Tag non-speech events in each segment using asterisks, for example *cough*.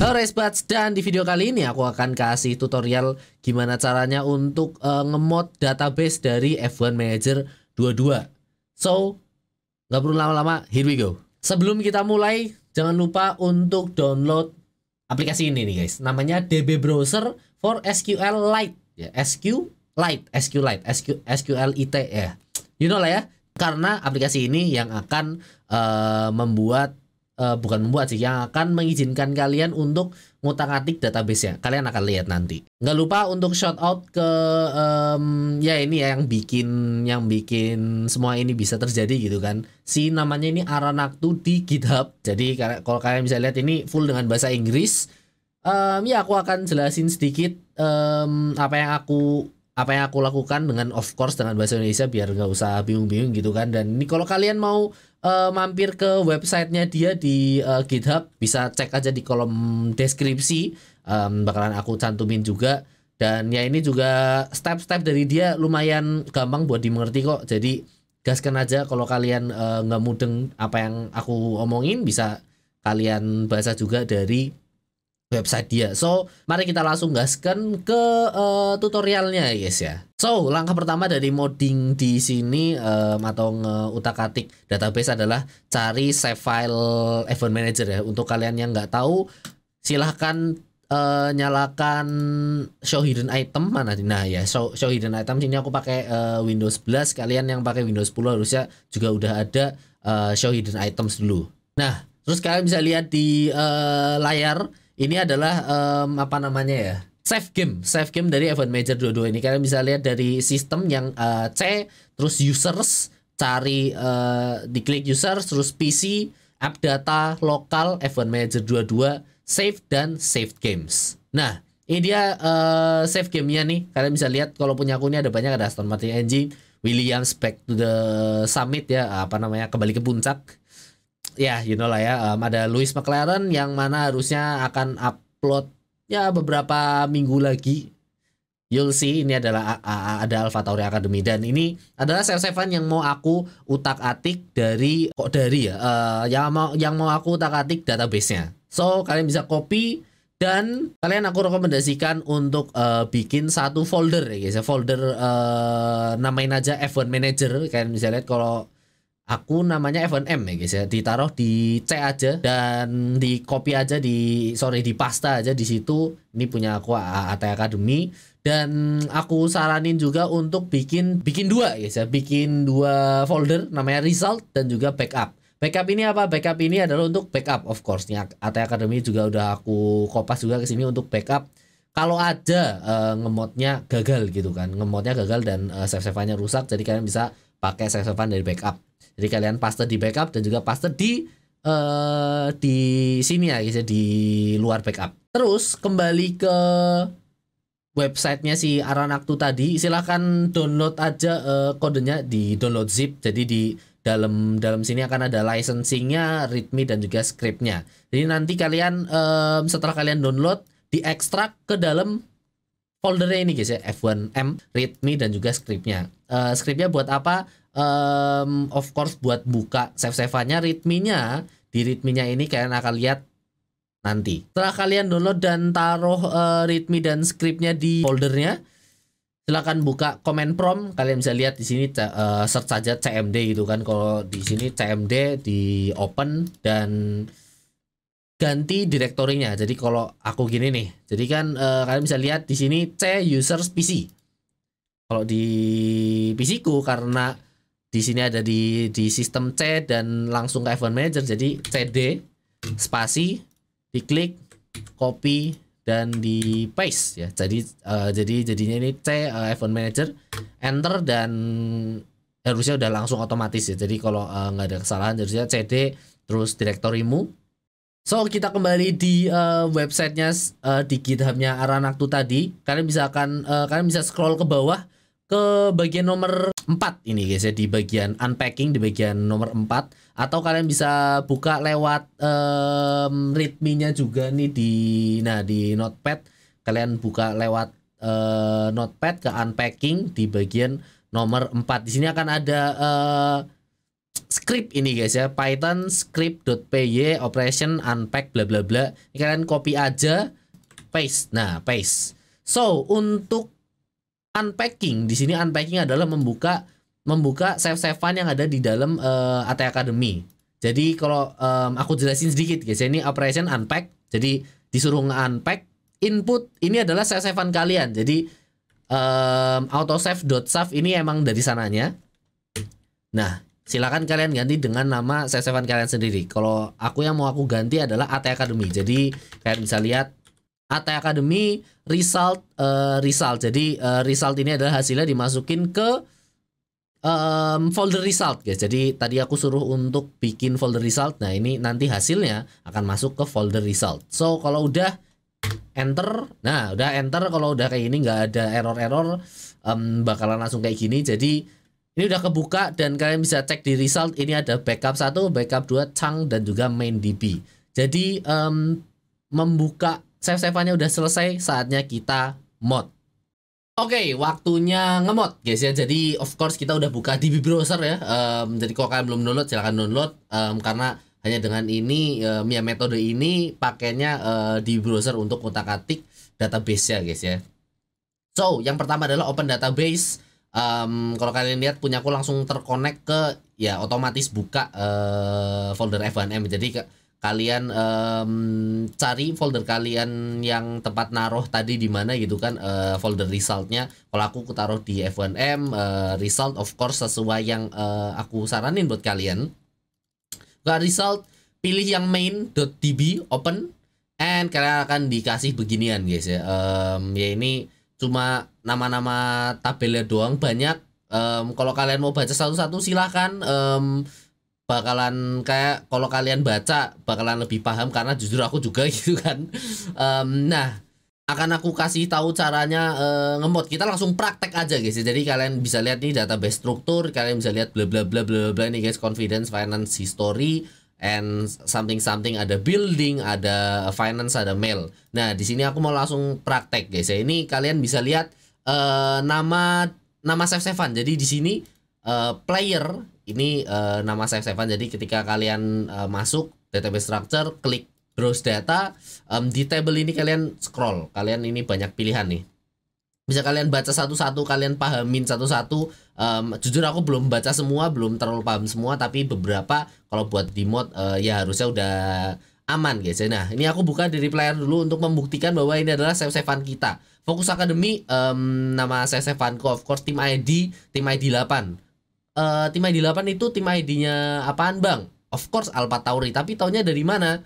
Halo Resbats dan di video kali ini aku akan kasih tutorial gimana caranya untuk uh, ngemod database dari F1 Manager 22. So, nggak perlu lama-lama, here we go. Sebelum kita mulai, jangan lupa untuk download aplikasi ini nih guys. Namanya DB Browser for SQL Lite. Ya, SQ Lite, SQ Lite, SQ SQLite ya. You know lah ya, karena aplikasi ini yang akan uh, membuat uh, bukan membuat sih yang akan mengizinkan kalian untuk ngutang-atik database ya Kalian akan lihat nanti. Nggak lupa untuk shout out ke um, ya ini ya yang bikin yang bikin semua ini bisa terjadi gitu kan. Si namanya ini Aranaktu di GitHub. Jadi kalau kalian bisa lihat ini full dengan bahasa Inggris. Um, ya aku akan jelasin sedikit um, apa yang aku apa yang aku lakukan dengan of course dengan bahasa Indonesia biar nggak usah bingung-bingung gitu kan dan ini kalau kalian mau uh, mampir ke websitenya dia di uh, GitHub bisa cek aja di kolom deskripsi um, bakalan aku cantumin juga dan ya ini juga step-step dari dia lumayan gampang buat dimengerti kok jadi gaskan aja kalau kalian eh, nggak uh, mudeng apa yang aku omongin bisa kalian baca juga dari website dia. So, mari kita langsung gaskan ke uh, tutorialnya guys ya. So, langkah pertama dari modding di sini um, eh, atau ngeutak-atik eh, database adalah cari save file event manager ya. Untuk kalian yang nggak tahu, silahkan uh, nyalakan show hidden item mana nah ya show, show hidden item sini aku pakai uh, Windows 11 kalian yang pakai Windows 10 harusnya juga udah ada uh, show hidden items dulu nah terus kalian bisa lihat di uh, layar ini adalah um, apa namanya ya? Save game, save game dari Event Major 22 ini kalian bisa lihat dari sistem yang uh, C terus users cari uh, diklik users terus PC app data lokal Event Manager 22 save dan save games. Nah, ini dia uh, eh, save gamenya nih. Kalian bisa lihat kalau punya aku ini ada banyak ada Aston Martin Engine Williams Back to the Summit ya, apa namanya kembali ke puncak ya you know lah ya um, ada Louis McLaren yang mana harusnya akan upload ya beberapa minggu lagi You'll see ini adalah ada Alpha Tauri Academy dan ini adalah self seven yang mau aku utak atik dari kok dari ya uh, yang mau yang mau aku utak atik databasenya. So kalian bisa copy dan kalian aku rekomendasikan untuk uh, bikin satu folder ya guys ya, folder uh, namain aja F1 Manager kalian bisa lihat kalau aku namanya F&M ya guys ya ditaruh di C aja dan di copy aja di sorry di pasta aja di situ ini punya aku AT Academy dan aku saranin juga untuk bikin bikin dua guys ya bikin dua folder namanya result dan juga backup Backup ini apa? Backup ini adalah untuk backup of course nih AT Academy juga udah aku kopas juga ke sini untuk backup kalau ada uh, ngemotnya gagal gitu kan ngemotnya gagal dan uh, save-saveannya rusak jadi kalian bisa pakai save-savean dari backup jadi kalian paste di backup dan juga paste di uh, di sini ya guys ya di luar backup. Terus kembali ke websitenya si Aranaktu tadi silahkan download aja uh, kodenya di download zip jadi di dalam dalam sini akan ada licensingnya, readme dan juga scriptnya. Jadi nanti kalian um, setelah kalian download di ekstrak ke dalam foldernya ini guys ya F1M readme dan juga scriptnya. Uh, scriptnya buat apa? um, of course buat buka save-saveannya readme-nya di readme ini kalian akan lihat nanti setelah kalian download dan taruh uh, eh, readme dan scriptnya di foldernya silahkan buka command prompt kalian bisa lihat di sini uh, search saja cmd gitu kan kalau di sini cmd di open dan ganti direktorinya jadi kalau aku gini nih jadi kan uh, kalian bisa lihat di sini c users pc kalau di pc ku karena di sini ada di di sistem C dan langsung ke f Manager jadi CD spasi diklik copy dan di paste ya jadi uh, jadi jadinya ini C uh, eh, f Manager enter dan harusnya udah langsung otomatis ya jadi kalau uh, nggak ada kesalahan harusnya CD terus direktorimu So kita kembali di uh, websitenya uh, di GitHubnya Aranaktu tadi. Kalian bisa akan uh, kalian bisa scroll ke bawah ke bagian nomor 4 ini guys ya di bagian unpacking di bagian nomor 4 atau kalian bisa buka lewat um, readme juga nih di nah di notepad kalian buka lewat uh, notepad ke unpacking di bagian nomor 4 di sini akan ada uh, script ini guys ya python script.py operation unpack bla bla bla kalian copy aja paste nah paste so untuk unpacking di sini unpacking adalah membuka membuka save-savean yang ada di dalam uh, eh, AT Academy. Jadi kalau um, aku jelasin sedikit guys, ini operation unpack. Jadi disuruh nge unpack input ini adalah save-savean kalian. Jadi um, autosave.save ini emang dari sananya. Nah, silakan kalian ganti dengan nama save-savean kalian sendiri. Kalau aku yang mau aku ganti adalah AT Academy. Jadi kalian bisa lihat AT Academy result uh, result. Jadi uh, result ini adalah hasilnya dimasukin ke um, folder result guys. Jadi tadi aku suruh untuk bikin folder result. Nah, ini nanti hasilnya akan masuk ke folder result. So, kalau udah enter. Nah, udah enter kalau udah kayak ini nggak ada error-error um, bakalan langsung kayak gini. Jadi ini udah kebuka dan kalian bisa cek di result ini ada backup 1, backup 2, chunk dan juga main DB. Jadi um, membuka save-saveannya udah selesai, saatnya kita mod. Oke, okay, waktunya ngemod guys ya. Jadi of course kita udah buka di browser ya. Um, jadi kalau kalian belum download silahkan download um, karena hanya dengan ini um, ya metode ini pakainya uh, eh, DB browser untuk kotak atik database ya guys ya. So, yang pertama adalah open database. Um, kalau kalian lihat punya aku langsung terkonek ke ya otomatis buka uh, folder F1M. Jadi kalian um, cari folder kalian yang tempat naruh tadi di mana gitu kan uh, folder resultnya kalau aku taruh di F1M uh, eh, result of course sesuai yang uh, aku saranin buat kalian gak result pilih yang main.db open and kalian akan dikasih beginian guys ya um, ya ini cuma nama-nama tabelnya doang banyak um, kalau kalian mau baca satu-satu silahkan um, bakalan kayak kalau kalian baca bakalan lebih paham karena jujur aku juga *laughs* gitu kan um, nah akan aku kasih tahu caranya uh, ngemot kita langsung praktek aja guys jadi kalian bisa lihat nih database struktur kalian bisa lihat bla bla bla bla bla nih guys confidence finance history and something something ada building ada finance ada mail nah di sini aku mau langsung praktek guys ya ini kalian bisa lihat uh, nama nama Chef seven jadi di sini uh, player ini uh, nama saya Sevan jadi ketika kalian uh, masuk database structure klik browse data um, di table ini kalian scroll kalian ini banyak pilihan nih bisa kalian baca satu-satu kalian pahamin satu-satu um, jujur aku belum baca semua belum terlalu paham semua tapi beberapa kalau buat di mod uh, ya harusnya udah aman guys ya nah ini aku buka dari player dulu untuk membuktikan bahwa ini adalah save savean kita fokus Akademi um, nama save saveanku of course tim id tim id 8 uh, tim ID 8 itu tim ID-nya apaan bang? Of course Alpha Tauri, tapi taunya dari mana?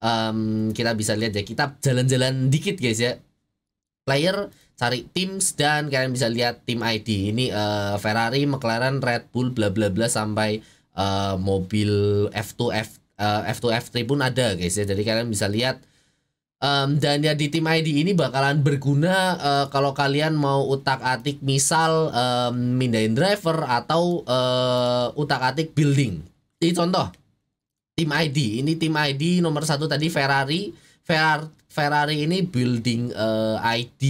Um, kita bisa lihat ya, kita jalan-jalan dikit guys ya. Player cari teams dan kalian bisa lihat tim ID ini uh, Ferrari, McLaren, Red Bull, bla bla bla sampai uh, mobil F2 F uh, F2 F3 pun ada guys ya. Jadi kalian bisa lihat um, dan ya di tim ID ini bakalan berguna uh, kalau kalian mau utak-atik misal um, mindahin driver atau uh, eh, utak-atik building. Ini contoh tim ID. Ini tim ID nomor satu tadi Ferrari. Ferrari ini building uh, ID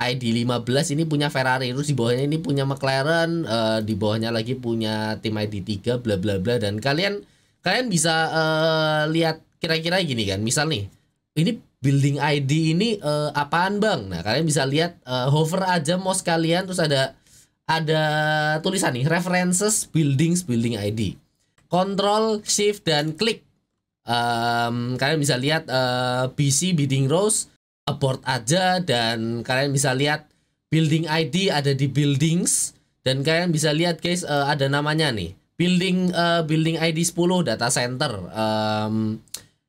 ID 15 ini punya Ferrari terus di bawahnya ini punya McLaren uh, di bawahnya lagi punya tim ID 3 bla bla bla dan kalian kalian bisa uh, lihat kira-kira gini kan misal nih ini building ID ini uh, apaan bang? Nah kalian bisa lihat uh, hover aja mouse kalian terus ada ada tulisan nih references buildings building ID. Control Shift dan klik. Um, kalian bisa lihat uh, eh, BC bidding rows abort aja dan kalian bisa lihat building ID ada di buildings dan kalian bisa lihat guys uh, ada namanya nih building uh, building ID 10 data center um,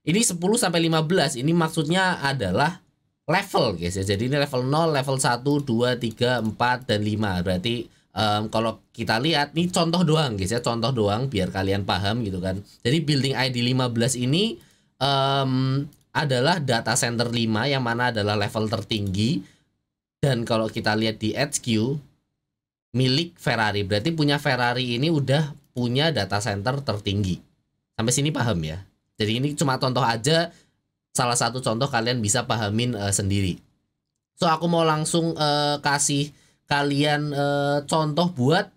ini 10 sampai 15 ini maksudnya adalah level guys ya. Jadi ini level 0, level 1, 2, 3, 4 dan 5. Berarti um, kalau kita lihat nih contoh doang guys ya, contoh doang biar kalian paham gitu kan. Jadi building ID 15 ini um, adalah data center 5 yang mana adalah level tertinggi dan kalau kita lihat di HQ milik Ferrari berarti punya Ferrari ini udah punya data center tertinggi. Sampai sini paham ya? Jadi ini cuma contoh aja salah satu contoh kalian bisa pahamin uh, sendiri. So aku mau langsung uh, kasih kalian uh, contoh buat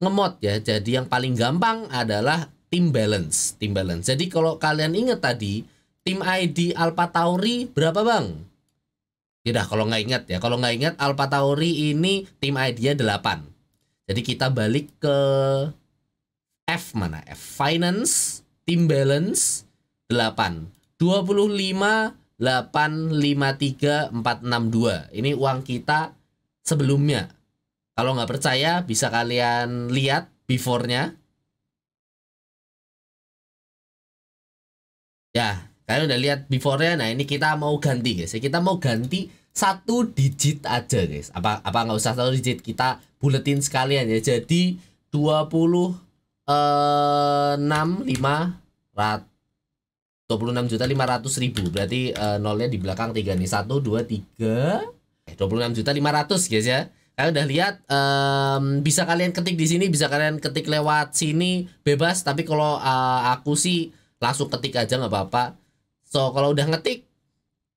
ngemot ya. Jadi yang paling gampang adalah team balance, team balance. Jadi kalau kalian ingat tadi tim ID Alpha Tauri berapa bang? Yaudah kalau nggak ingat ya. Kalau nggak ingat Alpha Tauri ini tim ID-nya 8. Jadi kita balik ke F mana? F finance, team balance, 8 25 dua ini uang kita sebelumnya kalau nggak percaya bisa kalian lihat before-nya ya kalian udah lihat before-nya nah ini kita mau ganti guys ya, kita mau ganti satu digit aja guys apa apa nggak usah satu digit kita buletin sekalian ya jadi 20 eh, 6 5 rat 26 juta 500 ribu berarti uh, nolnya di belakang tiga nih satu tiga tiga eh, 26 juta 500 guys ya kalian udah lihat um, bisa kalian ketik di sini bisa kalian ketik lewat sini bebas tapi kalau uh, aku sih langsung ketik aja nggak apa-apa so kalau udah ngetik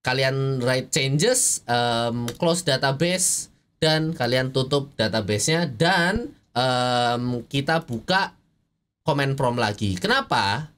kalian write changes um, close database dan kalian tutup databasenya dan um, kita buka comment prompt lagi kenapa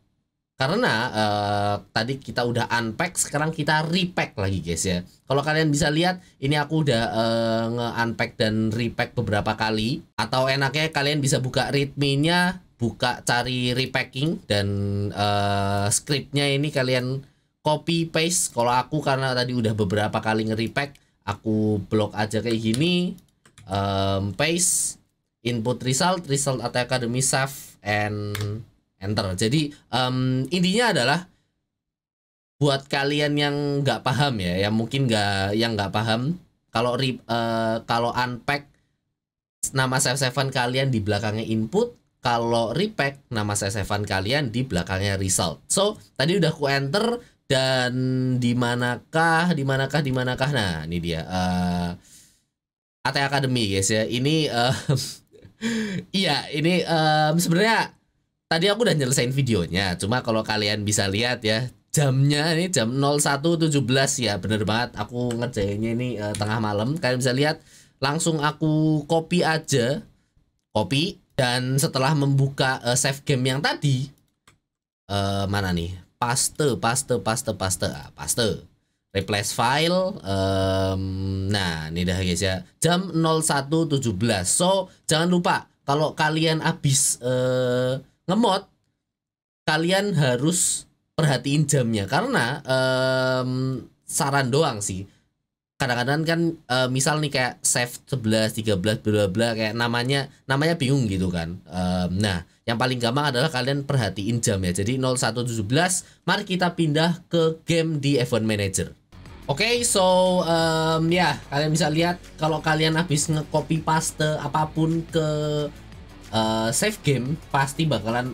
karena uh, tadi kita udah unpack sekarang kita repack lagi guys ya kalau kalian bisa lihat ini aku udah uh, nge-unpack dan repack beberapa kali atau enaknya kalian bisa buka readme-nya buka cari repacking dan uh, scriptnya ini kalian copy paste kalau aku karena tadi udah beberapa kali nge-repack aku blok aja kayak gini um, paste input result result atau academy save and enter jadi um, intinya adalah buat kalian yang nggak paham ya yang mungkin nggak yang nggak paham kalau uh, kalau unpack nama safe seven kalian di belakangnya input kalau repack nama safe seven kalian di belakangnya result so tadi udah ku enter dan di manakah di manakah di manakah nah ini dia uh, eh, AT Academy guys ya ini uh, *laughs* iya ini um, sebenarnya tadi aku udah nyelesain videonya cuma kalau kalian bisa lihat ya jamnya ini jam 01.17 ya bener banget aku ngerjainnya ini uh, tengah malam kalian bisa lihat langsung aku copy aja copy dan setelah membuka uh, save game yang tadi uh, mana nih paste paste paste paste ah, paste replace file um, nah ini dah guys ya jam 01.17 so jangan lupa kalau kalian habis uh, ngemot kalian harus perhatiin jamnya karena um, saran doang sih kadang-kadang kan uh, misal nih kayak save 11 13 bla bla kayak namanya namanya bingung gitu kan um, nah yang paling gampang adalah kalian perhatiin jam ya jadi 0117 mari kita pindah ke game di event manager Oke, okay, so um, ya kalian bisa lihat kalau kalian habis ngecopy paste apapun ke uh, eh, save game pasti bakalan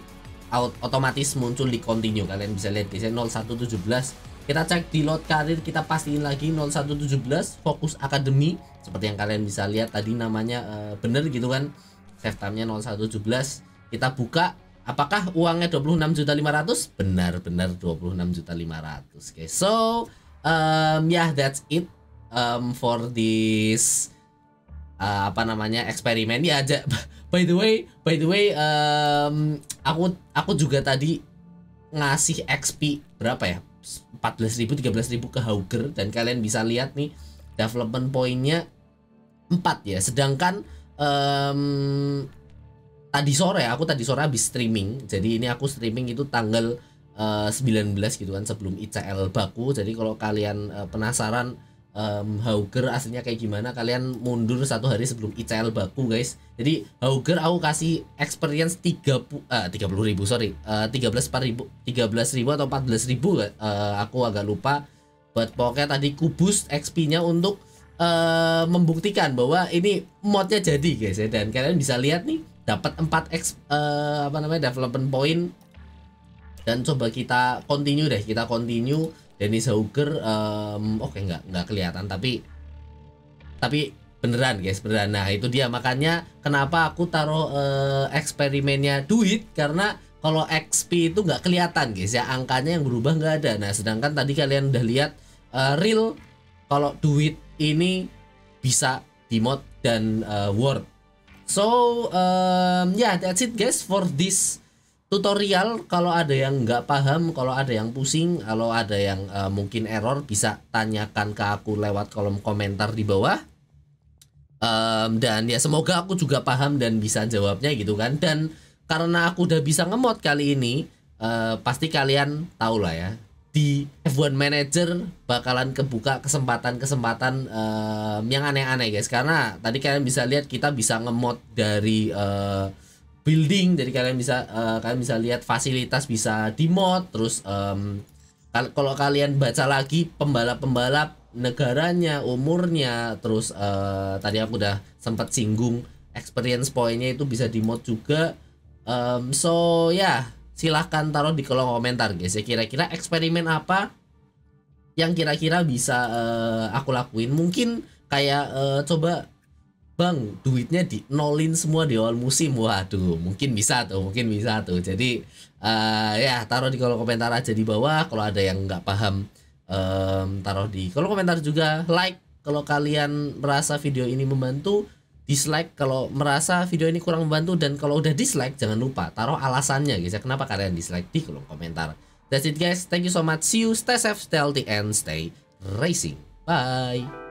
out, otomatis muncul di continue kalian bisa lihat di sini 0117 kita cek di load karir kita pastiin lagi 0117 fokus akademi seperti yang kalian bisa lihat tadi namanya uh, bener gitu kan save time nya 0117 kita buka apakah uangnya 26.500 benar-benar 26.500 oke okay, so um, ya yeah, that's it um, for this uh, apa namanya eksperimen ya aja *laughs* by the way by the way um, aku aku juga tadi ngasih XP berapa ya 14.000 13.000 ke Hauger dan kalian bisa lihat nih development pointnya empat ya sedangkan um, tadi sore aku tadi sore habis streaming jadi ini aku streaming itu tanggal uh, eh, 19 gitu kan sebelum ICL baku jadi kalau kalian uh, penasaran um, Hauger aslinya kayak gimana kalian mundur satu hari sebelum ICL baku guys jadi Hauger aku kasih experience 30 uh, 30 ribu sorry uh, eh, 13 ribu 13 ribu atau 14 ribu uh, aku agak lupa buat pokoknya tadi kubus XP nya untuk uh, membuktikan bahwa ini modnya jadi guys ya dan kalian bisa lihat nih dapat 4 X uh, apa namanya development point dan coba kita continue deh kita continue Dennis Hauger um, oke okay, nggak nggak kelihatan tapi tapi beneran guys beneran nah itu dia makanya kenapa aku taruh uh, eksperimennya duit karena kalau XP itu nggak kelihatan guys ya angkanya yang berubah nggak ada nah sedangkan tadi kalian udah lihat uh, real kalau duit ini bisa di mod dan uh, eh, word so um, ya yeah, that's it guys for this tutorial kalau ada yang nggak paham kalau ada yang pusing kalau ada yang uh, mungkin error bisa tanyakan ke aku lewat kolom komentar di bawah um, dan ya semoga aku juga paham dan bisa jawabnya gitu kan dan karena aku udah bisa ngemot kali ini uh, pasti kalian tahu lah ya di F1 Manager bakalan kebuka kesempatan-kesempatan um, yang aneh-aneh guys karena tadi kalian bisa lihat kita bisa ngemot dari uh, building jadi kalian bisa uh, kalian bisa lihat fasilitas bisa di dimod terus um, kalau kalian baca lagi pembalap-pembalap negaranya umurnya terus uh, tadi aku udah sempat singgung experience pointnya itu bisa di dimod juga um, so ya yeah, silahkan taruh di kolom komentar guys ya kira-kira eksperimen apa yang kira-kira bisa uh, aku lakuin mungkin kayak uh, coba Bang, duitnya di nolin semua di awal musim. Waduh, mungkin bisa tuh, mungkin bisa tuh. Jadi uh, ya taruh di kolom komentar aja di bawah kalau ada yang nggak paham um, taruh di kolom komentar juga like kalau kalian merasa video ini membantu dislike kalau merasa video ini kurang membantu dan kalau udah dislike jangan lupa taruh alasannya guys ya kenapa kalian dislike di kolom komentar that's it guys thank you so much see you stay safe stay healthy and stay racing bye